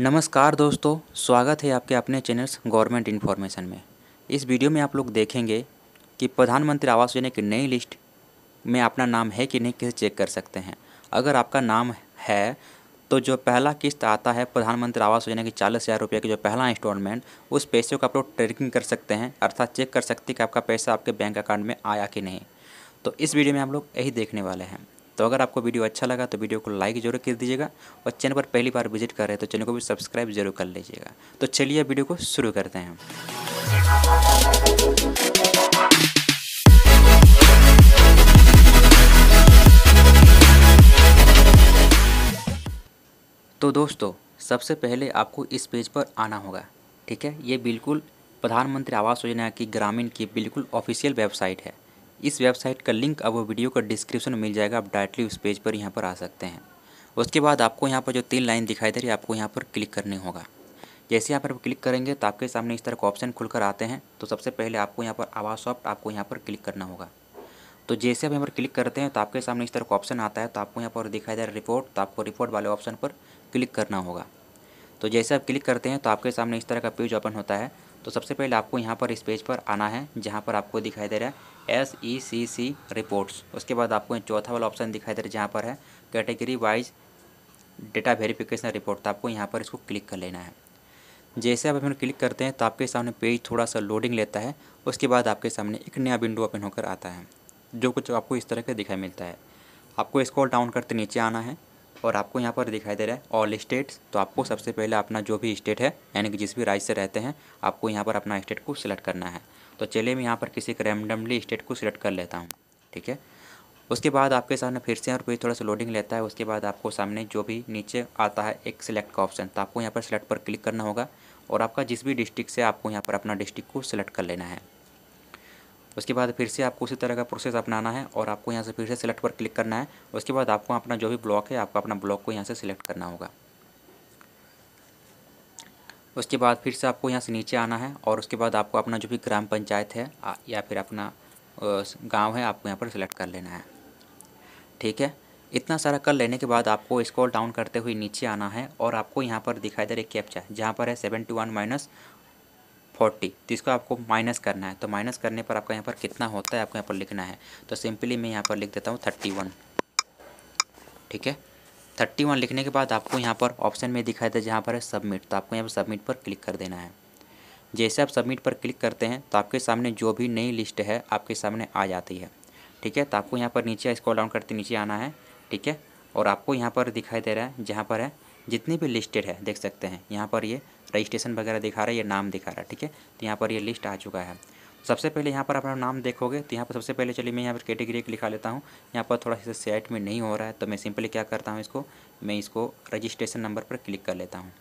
नमस्कार दोस्तों स्वागत है आपके अपने चैनल्स गवर्नमेंट इन्फॉर्मेशन में इस वीडियो में आप लोग देखेंगे कि प्रधानमंत्री आवास योजना की नई लिस्ट में अपना नाम है कि नहीं कैसे चेक कर सकते हैं अगर आपका नाम है तो जो पहला किस्त आता है प्रधानमंत्री आवास योजना की चालीस हज़ार रुपये की जो पहला इंस्टॉलमेंट उस पैसे को आप लोग ट्रैकिंग कर सकते हैं अर्थात चेक कर सकते हैं कि आपका पैसा आपके बैंक अकाउंट में आया कि नहीं तो इस वीडियो में हम लोग यही देखने वाले हैं तो अगर आपको वीडियो अच्छा लगा तो वीडियो को लाइक जरूर कर दीजिएगा और चैनल पर पहली बार विजिट कर रहे हैं तो चैनल को भी सब्सक्राइब जरूर कर लीजिएगा तो चलिए वीडियो को शुरू करते हैं तो दोस्तों सबसे पहले आपको इस पेज पर आना होगा ठीक है ये बिल्कुल प्रधानमंत्री आवास योजना की ग्रामीण की बिल्कुल ऑफिशियल वेबसाइट है इस वेबसाइट का लिंक अब वीडियो का डिस्क्रिप्शन में मिल जाएगा आप डायरेक्टली उस पेज पर यहाँ पर आ सकते हैं उसके बाद आपको यहाँ पर जो तीन लाइन दिखाई दे रही है आपको यहाँ पर क्लिक करनी होगा जैसे यहाँ पर क्लिक करेंगे तो आपके सामने इस तरह का ऑप्शन खुलकर आते हैं तो सबसे पहले आपको यहाँ पर आवाज सॉफ्ट आपको यहाँ पर क्लिक करना होगा तो जैसे आप यहाँ पर क्लिक करते हैं तो आपके सामने इस तरह का ऑप्शन आता है तो आपको यहाँ पर दिखाई दे रहा है रिपोर्ट तो आपको रिपोर्ट वाले ऑप्शन पर क्लिक करना होगा तो जैसे आप क्लिक करते हैं तो आपके सामने इस तरह का पेज ओपन होता है तो सबसे पहले आपको यहाँ पर इस पेज पर आना है जहाँ पर आपको दिखाई दे रहा है एस ई सी सी रिपोर्ट्स उसके बाद आपको चौथा वाला ऑप्शन दिखाई दे रहा है जहाँ पर है category wise data verification report तो आपको यहाँ पर इसको क्लिक कर लेना है जैसे आप इसमें क्लिक करते हैं तो आपके सामने पेज थोड़ा सा लोडिंग लेता है उसके बाद आपके सामने एक नया विंडो ओपन होकर आता है जो कुछ आपको इस तरह का दिखाई मिलता है आपको इसको डाउन करते नीचे आना है और आपको यहाँ पर दिखाई दे रहा है ऑल स्टेट्स तो आपको सबसे पहले अपना जो भी स्टेट है यानी कि जिस भी राज्य से रहते हैं आपको यहाँ पर अपना स्टेट को सिलेक्ट करना है तो चलिए मैं यहाँ पर किसी एक रैंडमली स्टेट को सिलेक्ट कर लेता हूँ ठीक है उसके बाद आपके सामने फिर से और पेज थोड़ा सा लोडिंग लेता है उसके बाद आपको सामने जो भी नीचे आता है एक सिलेक्ट का ऑप्शन तो आपको यहाँ पर सिलेक्ट पर क्लिक करना होगा और आपका जिस भी डिस्ट्रिक्ट से आपको यहाँ पर अपना डिस्ट्रिक्ट को सिलेक्ट कर लेना है उसके बाद फिर से आपको उसी तरह का प्रोसेस अपनाना है और आपको यहाँ से फिर से सिलेक्ट पर क्लिक करना है उसके बाद आपको अपना जो भी ब्लॉक है आपको अपना ब्लॉक को यहाँ से सिलेक्ट करना होगा उसके बाद फिर से आपको यहाँ से नीचे आना है और उसके बाद आपको अपना जो भी ग्राम पंचायत है या फिर अपना गांव है आपको यहाँ पर सिलेक्ट कर लेना है ठीक है इतना सारा कर लेने के बाद आपको इसको डाउन करते हुए नीचे आना है और आपको यहाँ पर दिखाई दे है कैप्चा जहाँ पर है सेवन वन माइनस फोर्टी तो इसको आपको माइनस करना है तो माइनस करने पर आपका यहाँ पर कितना होता है आपको यहाँ पर लिखना है तो सिंपली मैं यहाँ पर लिख देता हूँ थर्टी वन ठीक है थर्टी वन लिखने के बाद आपको यहाँ पर ऑप्शन में दिखाई दे जहाँ पर है सबमिट तो आपको यहाँ पर सबमिट पर क्लिक कर देना है जैसे आप सबमिट पर क्लिक करते हैं तो आपके सामने जो भी नई लिस्ट है आपके सामने आ जाती है ठीक है तो आपको यहाँ पर नीचे इसको डाउन करते नीचे आना है ठीक है और आपको यहाँ पर दिखाई दे रहा है जहाँ पर है जितनी भी लिस्टेड है देख सकते हैं यहाँ पर ये यह रजिस्ट्रेशन वगैरह दिखा रहा है या नाम दिखा रहा है ठीक है तो यहाँ पर ये यह लिस्ट आ चुका है सबसे पहले यहाँ पर अपना नाम देखोगे तो यहाँ पर सबसे पहले चलिए मैं यहाँ पर कैटेगरी एक लिखा लेता हूँ यहाँ पर थोड़ा सा सेट में नहीं हो रहा है तो मैं सिंपली क्या करता हूँ इसको मैं इसको रजिस्ट्रेशन नंबर पर क्लिक कर लेता हूँ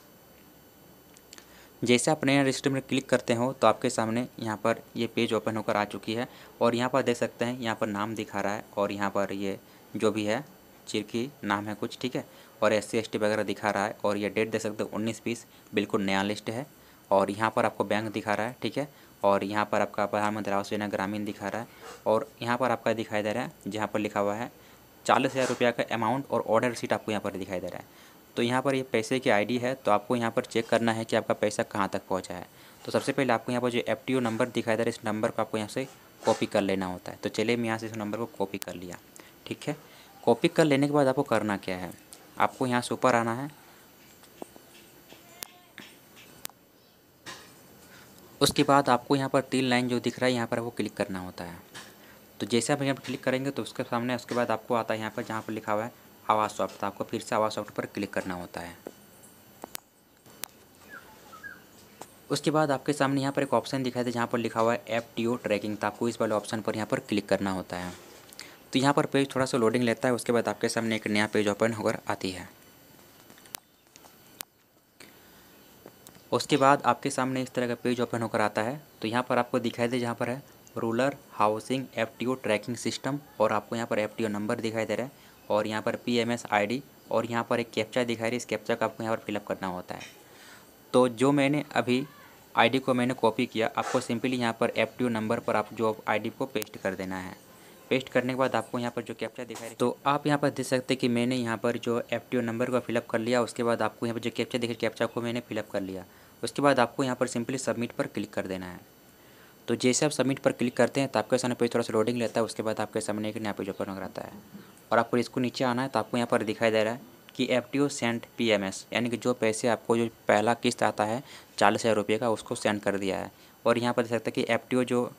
जैसे आप नया रजिस्टर में क्लिक करते हो तो आपके सामने यहाँ पर ये पेज ओपन होकर आ चुकी है और यहाँ पर देख सकते हैं यहाँ पर नाम दिखा रहा है और यहाँ पर ये जो भी है चिरकी नाम है कुछ ठीक है और एस सी वगैरह दिखा रहा है और ये डेट दे सकते हो उन्नीस बीस बिल्कुल नया लिस्ट है और यहाँ पर आपको बैंक दिखा रहा है ठीक है और यहाँ पर आपका प्रधानमंत्री आवास योजना ग्रामीण दिखा रहा है और यहाँ पर आपका दिखाई दे रहा है जहाँ पर लिखा हुआ है चालीस हज़ार रुपया का अमाउंट और ऑर्डर रिसीट आपको यहाँ पर दिखाई दे रहा है तो यहाँ पर ये पैसे की आईडी है तो आपको यहाँ पर चेक करना है कि आपका पैसा कहाँ तक पहुँचा है तो सबसे पहले आपको यहाँ पर जो एफ नंबर दिखाई दे रहा है इस नंबर को आपको यहाँ से कॉपी कर लेना होता है तो चलिए मैं यहाँ से इस नंबर को कॉपी कर लिया ठीक है कॉपी कर लेने के बाद आपको करना क्या है आपको यहाँ से ऊपर आना है उसके बाद आपको यहाँ पर तीन लाइन जो दिख रहा है यहाँ पर वो क्लिक करना होता है तो जैसे आप यहाँ पर क्लिक करेंगे तो उसके सामने उसके बाद आपको आता है यहाँ पर जहाँ पर लिखा हुआ है आवाज़ सॉफ्ट तो आपको फिर से आवाज़ सॉफ्ट पर क्लिक करना होता है उसके बाद आपके सामने यहाँ पर एक ऑप्शन दिखाई दे जहाँ पर लिखा हुआ है एफ टी ओ ट्रैकिंग तो आपको इस वाले ऑप्शन पर यहाँ पर क्लिक करना होता है तो यहाँ पर पेज थोड़ा सा लोडिंग लेता है उसके बाद आपके सामने एक नया पेज ओपन होकर आती है उसके बाद आपके सामने इस तरह का पेज ओपन होकर आता है तो यहाँ पर आपको दिखाई दे जहाँ पर है rural housing F tracking system और आपको यहाँ पर एफ नंबर दिखाई दे रहा है और यहाँ पर पी एम और यहाँ पर एक कैप्चा दिखाई रही है इस कैप्चा का आपको यहाँ पर फिलअप करना होता है तो जो मैंने अभी आईडी को मैंने कॉपी किया आपको सिंपली यहाँ पर एफ नंबर पर आप जो आईडी को पेस्ट कर देना है पेस्ट करने के बाद आपको यहाँ पर जो कैप्चा दिखाई तो आप यहाँ पर देख सकते हैं कि मैंने यहाँ पर जो एफ नंबर को फिलअप कर लिया उसके बाद आपको यहाँ पर जो कैप्चा दिखाई कैप्चा को मैंने फिलअप कर लिया उसके बाद आपको यहाँ पर सिंपली सबमिट पर क्लिक कर देना है तो जैसे आप सबमिट पर क्लिक करते हैं तो आपके सामने पेज थोड़ा सा लोडिंग लेता है उसके बाद आपके सामने एक यहाँ पे जो नंबर आता है और आपको इसको नीचे आना है तो आपको यहाँ पर दिखाई दे रहा है कि F T O sent P M S यानी कि जो पैसे आपको जो पहला किस्त आता है चालीस हज़ार रुपये का उसको सेंड कर दिया है और यहाँ पर देख सकते हैं कि एफ टी ओ जो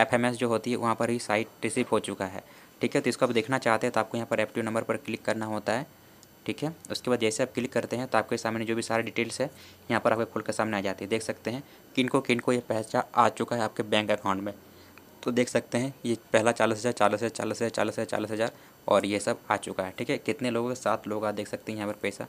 एफ एम एस जो होती है वहाँ पर ही साइट रिसीव हो चुका है ठीक है तो इसको आप देखना चाहते हैं तो आपको यहाँ पर एप्टिव नंबर पर क्लिक करना होता है ठीक है उसके बाद जैसे आप क्लिक करते हैं तो आपके सामने जो भी सारे डिटेल्स है यहाँ पर आपके खुल के सामने आ जाती है देख सकते हैं किन किन किनको ये पैसा आ चुका है आपके बैंक अकाउंट में तो देख सकते हैं ये पहला चालीस हज़ार चालीस हज़ार चालीस हज़ार चालीस हज़ार चालीस हज़ार और ये सब आ चुका है ठीक है कितने लोगों के सात लोग आ देख सकते हैं यहाँ पर पैसा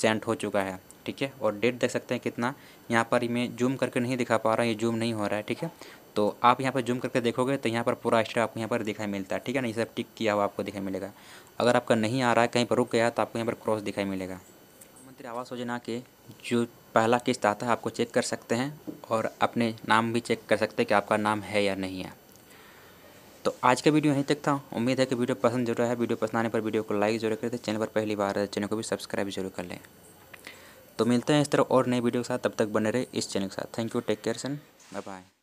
सेंट हो चुका है ठीक है और डेट देख सकते हैं कितना यहाँ पर मैं जूम करके नहीं दिखा पा रहा ये जूम नहीं हो रहा है ठीक है तो आप यहाँ पर जूम करके देखोगे तो यहाँ पर पूरा एक्स्ट्रा आपको यहाँ पर दिखाई मिलता है ठीक है ना ये सब टिक किया हुआ आपको दिखाई मिलेगा अगर आपका नहीं आ रहा है कहीं पर रुक गया तो आपको यहाँ पर क्रॉस दिखाई मिलेगा प्रधानमंत्री आवास योजना के जो पहला किस्त आता है आपको चेक कर सकते हैं और अपने नाम भी चेक कर सकते हैं कि आपका नाम है या नहीं है तो आज का वीडियो यहीं तक था उम्मीद है कि वीडियो पसंद जरूर है वीडियो पसंद आने पर वीडियो को लाइक जरूर करें चैनल पर पहली बार तो चैनल को भी सब्सक्राइब जरूर कर लें तो मिलते हैं इस तरह और नए वीडियो के साथ तब तक बने रहे इस चैनल के साथ thank you take care son bye bye